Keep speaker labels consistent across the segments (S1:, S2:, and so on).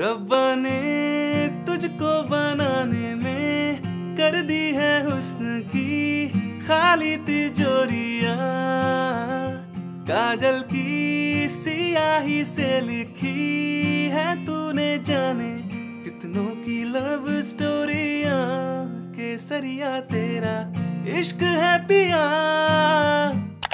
S1: रब्बा ने तुझको बनाने में कर दी है हुस्न की खाली तिजोरिया काजल की सियाही से लिखी है तूने जाने कितनों की लव स्टोरिया के सरिया तेरा इश्क है पिया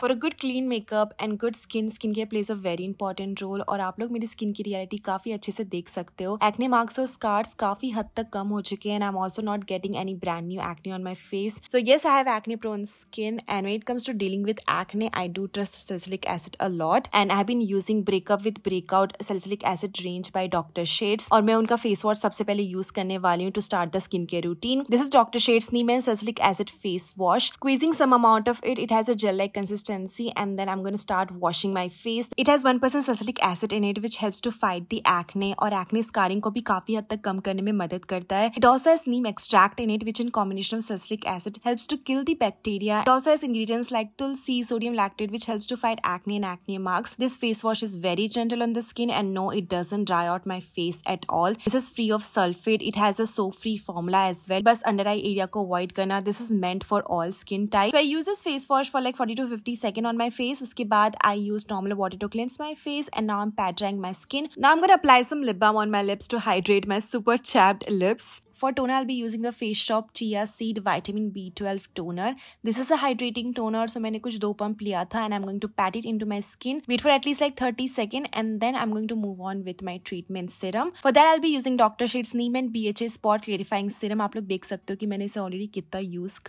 S1: for a good clean makeup and good skin skin care plays a very important role और आप लोग मेरी स्किन की रियलिटी काफी अच्छे से देख सकते हो एक्ने मार्क्स और स्कार्स काफी हद तक कम हो चुके हैं and I am also not getting any brand new acne on my face so yes I have acne prone skin and when it comes to dealing with acne I do trust salicylic acid a lot and I been using breakup with breakout salicylic acid range by doctor Sheth's और मैं उनका face wash सबसे पहले use करने वाली हूँ to start the skin care routine this is doctor Sheth's नी नीमेन salicylic acid face wash squeezing some amount of it it has a gel like consist consistency and then I'm going to start washing my face. It has 1% salicylic acid in it which helps to fight the acne or acne scarring को भी काफी हद तक कम करने में मदद करता है. It also has neem extract in it which in combination of salicylic acid helps to kill the bacteria. It also has ingredients like tulsi, sodium lactate which helps to fight acne and acne marks. This face wash is very gentle on the skin and no it doesn't dry out my face at all. This is free of sulfate. It has a soap free formula as well. Bas under eye area को void करना This is meant for all skin types. So I use this face wash for like 40 to 50 second on my face उसके बाद I used normal water to cleanse my face and now I'm pat drying my skin now I'm gonna apply some lip balm on my lips to hydrate my super chapped lips for toner, I'll be using the Face Shop Chia Seed Vitamin B12 Toner. This is a hydrating toner, so i कुछ दो pump and I'm going to pat it into my skin. Wait for at least like 30 seconds and then I'm going to move on with my treatment serum. For that, I'll be using Dr. Shades Neem and BHA Spot Clarifying Serum. You can see सकते हो कि already कितना use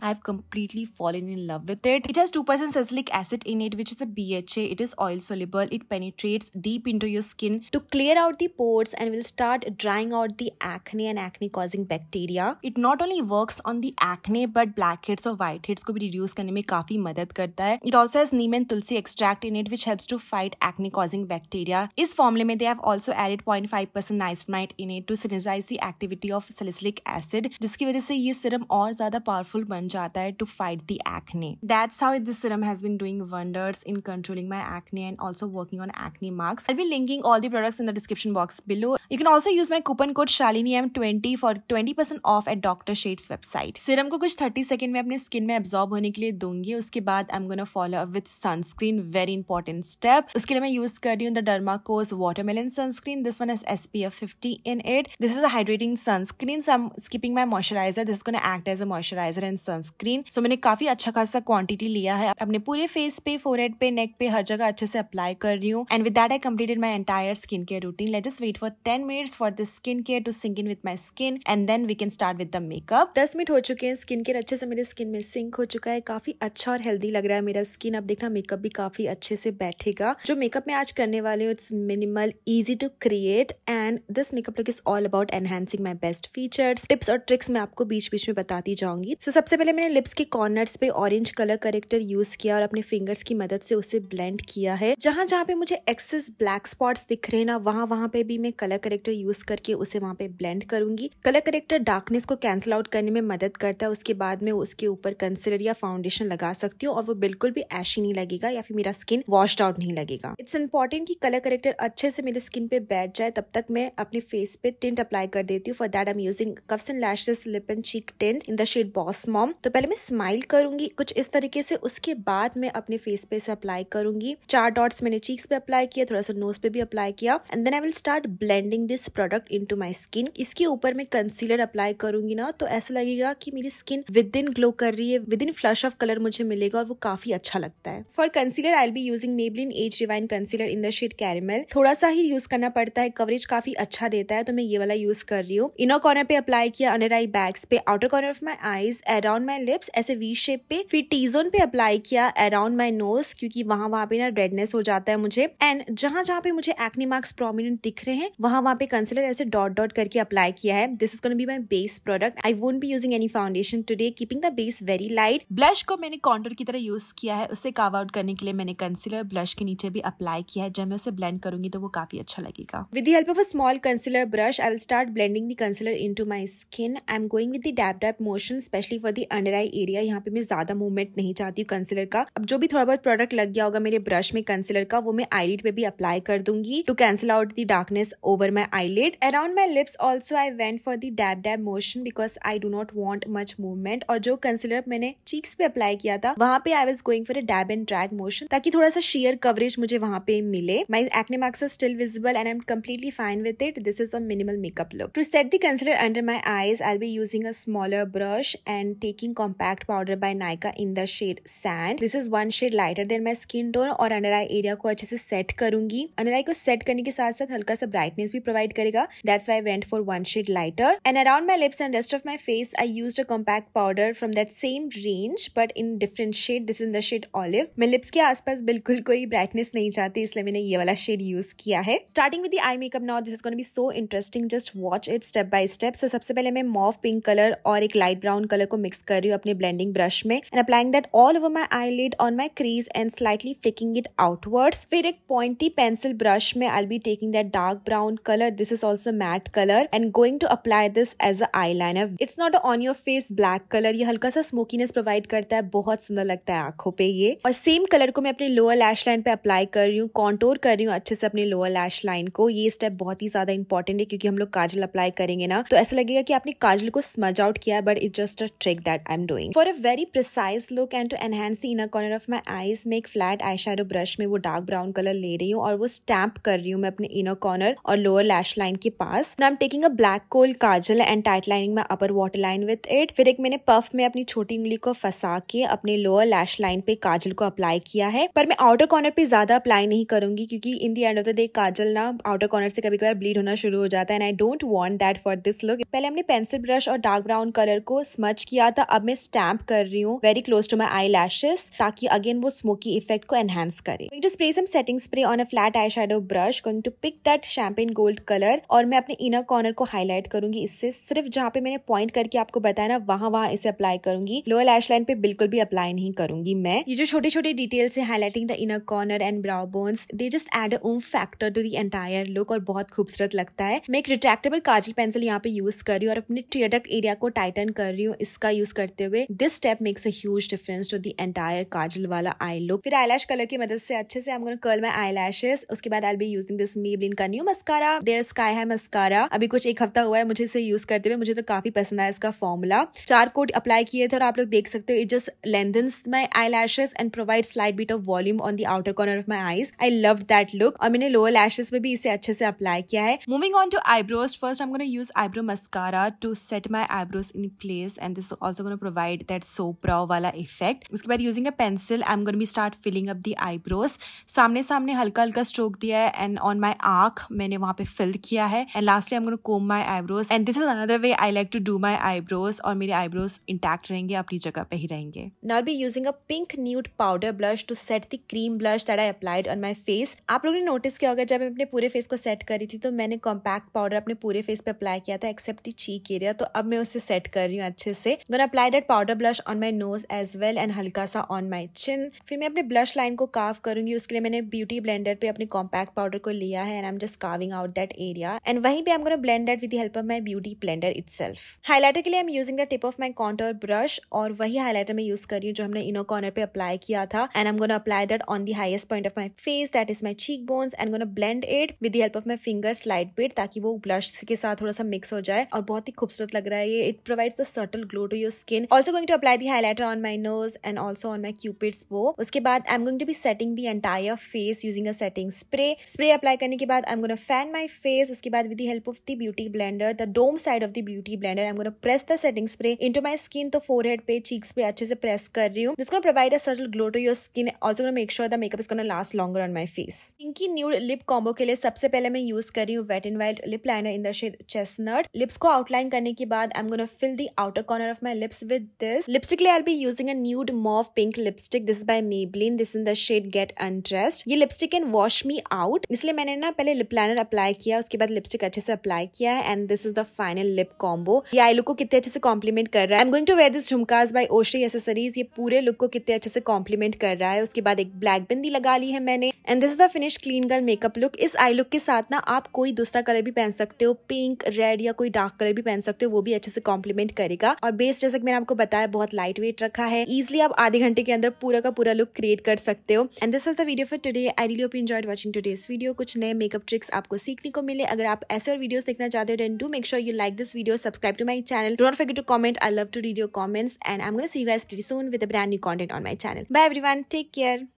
S1: I've completely fallen in love with it. It has 2% salicylic acid in it, which is a BHA. It is oil soluble. It penetrates deep into your skin to clear out the pores and will start drying out the acne and acne causing bacteria. It not only works on the acne but blackheads or whiteheads को भी reduce करने में काफी मदद करता है. It also has neem and tulsi extract in it which helps to fight acne causing bacteria. इस formula में they have also added 0.5% niacinamide in it to synergize the activity of salicylic acid जिसकी वजह से ये serum और ज्यादा powerful बन जाता है to fight the acne. That's how this serum has been doing wonders in controlling my acne and also working on acne marks. I'll be linking all the products in the description box below. You can also use my coupon code Shalini M twenty for twenty percent off at doctor Sheth's website serum को कुछ thirty second में अपने skin में absorb होने के लिए दूंगी उसके बाद I am gonna follow up with sunscreen very important step उसके लिए मैं यूज कर रही हूँ the Derma Co's watermelon sunscreen this one is S P F fifty in it this is hydrating sunscreen so I'm skipping my moisturiser this gonna act as a moisturiser and sunscreen so मैंने काफी अच्छा खासा quantity लिया है अपने पूरे face पे forehead पे नेक पे हर जगह अच्छे से अप्लाई कर रही हूँ and with that I completed my entire skin care routine let just wait for ten minutes for the skin care to sink in with my skin skin and then we can start with the makeup दस मिनट हो चुके हैं skin care अच्छे से मेरे skin में sink हो चुका है काफी अच्छा और हेल्दी लग रहा है मेरा स्किन अब देखना मेकअप भी काफी अच्छे से बैठेगा जो मेकअप मैं आज करने वाली हूँ it's minimal easy to create and this makeup look is all about enhancing my best features tips और ट्रिक्स मैं आपको बीच बीच में बताती जाऊंगी so, सबसे पहले मैंने लिप्स के कॉर्नर्स पे ऑरेंज कलर करेक्टर यूज किया और अपने फिंगर्स की मदद से उसे ब्लेंड किया है जहां जहां पे मुझे एक्सेस ब्लैक स्पॉट्स दिख रहे ना वहां वहां पे भी मैं कलर करेक्टर यूज करके उसे वहां पे ब्लेंड करूंगी कलर करेक्टर डार्कनेस को कैंसिल आउट करने में मदद करता है उसके बाद में उसके ऊपर कंसिलर या फाउंडेशन लगा सकती हूँ और वो बिल्कुल भी ऐशी नहीं लगेगा या फिर मेरा स्किन वॉश्ड आउट नहीं लगेगा इट्स इंपॉर्टेंट कि कलर करेक्टर अच्छे से मेरे स्किन पे बैठ जाए तब तक मैं अपने फेस पे टिंट अप्लाई कर देती हूँ for that I am using cuffs and lashes lip and cheek tint in the shade boss mom तो पहले मैं स्माइल करूंगी कुछ इस तरीके से उसके बाद मैं अपने फेस पे इसे अप्लाई करूंगी चार डॉट्स मैंने चीक्स पे अप्लाई किया थोड़ा सा नोज पे भी अप्लाई किया and then I will start blending this product in my skin इसके ऊपर मैं कंसीलर अप्लाई करूंगी ना तो ऐसा लगेगा कि मेरी स्किन विद इन ग्लो कर रही है with in flush of colour मुझे मिलेगा और वो काफी अच्छा लगता है for concealer I be using Maybelline age divine concealer in the shade caramel थोड़ा सा ही यूज करना पड़ता है कवरेज काफी अच्छा देता है तो मैं ये वाला यूज कर रही हूँ इनर कॉर्नर पे अप्लाई किया अंडर आई बैग्स पे outer corner of my eyes around my lips ऐसे वी शेप पे फिर टी जोन पे अप्लाई किया अराउंड माई नोज क्यूँकी वहां वहां पे ना रेडनेस हो जाता है मुझे एंड जहां जहां पे मुझे एक्नी मार्क्स प्रोमिनेंट दिख रहे हैं वहां वहां पे कंसिलर ऐसे डॉट डॉट करके अप्लाई किया है this is going to be my base product i won't be using any foundation today keeping the base very light को मैंने काउंटर की तरह यूज किया है उसे काव आउट करने के लिए मैंने कंसिलर ब्लश के नीचे भी अप्लाई किया है जब मैं उसे ब्लेंड करूंगी तो वो काफी अच्छा लगेगा with the help of a small concealer brush I will start blending the concealer into my skin I am going with the dab dab motion especially for the under eye area यहाँ पे मैं ज्यादा movement नहीं चाहती हूँ concealer का अब जो भी थोड़ा बहुत प्रोडक्ट लग गया होगा मेरे ब्रश में कंसिलर का वो मैं आईलिड पे भी अप्लाई कर दूंगी to cancel out the darkness over my eyelid around my lips also I went recommend for the dab dab motion because I do not want much movement और जो कंसिलर मैंने चीक्स पे apply किया था वहां पे I was going for a dab and drag motion ताकि थोड़ा सा शेयर कवरेज मुझे वहां पे मिले my acne marks are still visible and I am completely fine with it this is a makeup look to set the concealer under my eyes I be using a smaller brush and taking compact powder by Nykaa in the shade sand this is one shade lighter than my skin tone और under eye area को अच्छे से set करूंगी under आई को set करने के साथ साथ हल्का सा ब्राइटनेस भी प्रोवाइड करेगा that's why went for one shade light highlighter and around my lips and rest of my face I used a compact powder from that same range but in different shade this is the shade olive मैं lips के आसपास बिल्कुल कोई brightness नहीं चाहती इसलिए मैंने ये वाला शेड यूज किया है starting with eye makeup now this is gonna be so interesting just watch it step by step so सबसे पहले मैं मॉव पिंक कलर और एक लाइट ब्राउन कलर को मिक्स कर रही हूँ अपने ब्लेंडिंग ब्रश में and applying that all over my eyelid on my crease and slightly flicking it outwards फिर एक पॉइंटी पेंसिल ब्रश में I be taking that dark brown colour this is also matte colour and going to apply this as a eyeliner it's not on your face black colour ये हल्का सा smokiness provide करता है बहुत सुंदर लगता है आंखों पे ये और सेम कलर को मैं अपने लोअर लैश लाइन पे apply कर रही हूँ कॉन्टोर कर रही हूँ अच्छे से अपने लोअर लैश लाइन को ये स्टेप बहुत ही ज्यादा इंपॉर्टेंट है क्योंकि हम लोग काजल अप्लाई करेंगे ना तो ऐसा लगेगा कि आपने काजल को स्मज आउट किया but it just a trick that I am doing for a very precise look and to enhance the inner corner of my eyes में एक फ्लैट आई शेडो ब्रश में वो डार्क ब्राउन कलर ले रही हूँ और वो स्टैम्प कर रही हूँ मैं अपने इनर कॉर्नर और लोअर लैश लाइन के पास ना am taking a black kohl beautiful kajal and tight lining में upper water line with it फिर एक मैंने पफ में अपनी छोटी उंगली को फंसा के अपने लोअर लैश लाइन पे काजल को अप्लाई किया है पर मैं आउटर कॉर्नर पे ज्यादा अप्लाई नहीं करूंगी क्योंकि in the end of the day kajal ना आउटर कॉर्नर से कभी कभार ब्लीड होना शुरू हो जाता है and I don't want that for this look पहले हमने पेंसिल ब्रश और डार्क ब्राउन कलर को स्मच किया था अब मैं स्टैम्प कर रही हूँ very close to my eyelashes ताकि अगेन वो स्मोकी इफेक्ट को एनहेंस करे to spray some setting spray on a flat eyeshadow brush going to pick that champagne gold colour और मैं अपने इनर कॉर्नर को हाईलाइट करूँ करूंगी इससे सिर्फ जहां पे मैंने पॉइंट करके आपको बताया ना वहां वहां इसे अप्लाई करूंगी लोअर लैश लाइन पे बिल्कुल भी अप्लाई नहीं करूंगी मैं ये जो छोटे छोटे डिटेल्स है highlighting the inner corner and brow bones they just add um factor to the entire look और बहुत खूबसूरत लगता है मैं एक रिट्रेक्टेबल काजल पेंसिल यहाँ पे यूज कर रही हूँ और अपने ट्रेडक्ट एरिया को टाइटन कर रही हूँ इसका यूज करते हुए this step makes a difference to the entire kajal वाला आई लुक फिर आई कलर की मदद से अच्छे से कर्ल माई आई लैशेस उसके बाद I be using this Maybelline का न्यू मस्कारा देर स्काई है मस्कारा अभी कुछ एक हफ्ता हुआ है मुझे इसे यूज करते हुए मुझे तो काफी पसंद आया इसका फॉर्मूला चार कोट अप्लाई किए थे और आप लोग देख सकते हो it just lengthens my eyelashes and provide slight bit of volume on the outer corner of my eyes I love that look और मैंने लोअर लैशेज में भी इसे अच्छे से अप्लाई किया है moving on to eyebrows first I am use eyebrow mascara to set my eyebrows in place and this also gonna provide that so brow वाला इफेक्ट उसके बाद using a pencil I am gonna be start filling up the eyebrows सामने सामने हल्का हल्का stroke दिया है and on my आंख मैंने वहां पे फिल किया है and lastly I am gonna comb my eyebrows eyebrows and this is another way I like to do my eyebrows और मेरे आईब्रोज इंटैक्ट रहेंगे अपनी जगह पे ही रहेंगे now be using a pink nude powder blush to set the cream blush that I applied on my face आप लोगों ने नोटिस किया होगा जब मैं अपने पूरे फेस को सेट करी थी तो मैंने कॉम्पैक्ट पाउडर अपने पूरे फेस पे अप्लाई किया था एक्सेप्ट दी चीक एरिया तो अब मैं उसे सेट कर रही हूँ अच्छे से gonna apply that powder blush on my nose as well and हल्का सा ऑन माई चिन फिर मैं अपने ब्लश लाइन को काव करूंगी उसके लिए मैंने ब्यूटी ब्लेंडर पे अपने कॉम्पैक्ट पाउडर को लिया है and I am just carving out that area and वहीं पे I am gonna blend that with help of beauty blender itself highlighter के लिए I am using the tip of my contour brush और वही highlighter मैं use कर रही हूँ जो हमने इनो कॉर्नर पे अप्लाई किया था and I am gonna apply that on the highest point of my face that is my cheekbones and gonna blend it with help of my finger slight bit ताकि वो blush के साथ थोड़ा सा mix हो जाए और बहुत ही खूबसूरत लग रहा है ये it provides the subtle glow to your skin also going to apply the highlighter on my nose and also on my cupid's bow उसके बाद I am going to be setting the entire face using a setting spray spray apply करने के बाद I am gonna fan my face उसके बाद with help of the beauty blender the dome side of the beauty blender. I'm going to press the setting spray into my skin, तो forehead पे, cheeks पे अच्छे से press कर रही हूँ. This going to provide a subtle glow to your skin. Also going to make sure the makeup is going to last longer on my face. Pinky nude lip combo के लिए सबसे पहले मैं use कर रही हूँ wet and wild lip liner in the shade chestnut. Lips को outline करने के बाद I'm going to fill the outer corner of my lips with this. Lipstick लिए I'll be using a nude mauve pink lipstick. This is by Maybelline. This in the shade Get Undressed. ये lipstick can wash me out. इसलिए मैंने ना पहले lip liner apply किया उसके बाद lipstick अच्छे से apply किया है and this this is the final lip combo ये आई लुक को कितने अच्छे से कॉम्प्लीमेंट कर रहा है am going to wear this jhumkas by ओशरी एसेसरीज ये पूरे लुक को कितने अच्छे से कॉम्प्लीमेंट कर रहा है उसके बाद एक ब्लैक बिंदी लगा ली है मैंने and this is the finish clean girl makeup look इस आई लुक के साथ ना आप कोई दूसरा कलर भी पहन सकते हो पिंक रेड या कोई डार्क कलर भी पहन सकते हो वो भी अच्छे से कॉम्प्लीमेंट करेगा और बेस जैसे कि मैंने आपको बताया बहुत लाइट वेट रखा है इजिली आप आधे घंटे के अंदर पूरा का पूरा लुक क्रिएट कर सकते हो and this was the video for today I really hope enjoyed watching today's video कुछ नए मेकअप ट्रिक्स आपको सीखने को मिले अगर आप ऐसे और वीडियोस देखना चाहते हो then do make sure you like this video, subscribe to my channel. Do not forget to comment. I love to read your comments and I'm going to see you guys pretty soon with a brand new content on my channel. Bye everyone. Take care.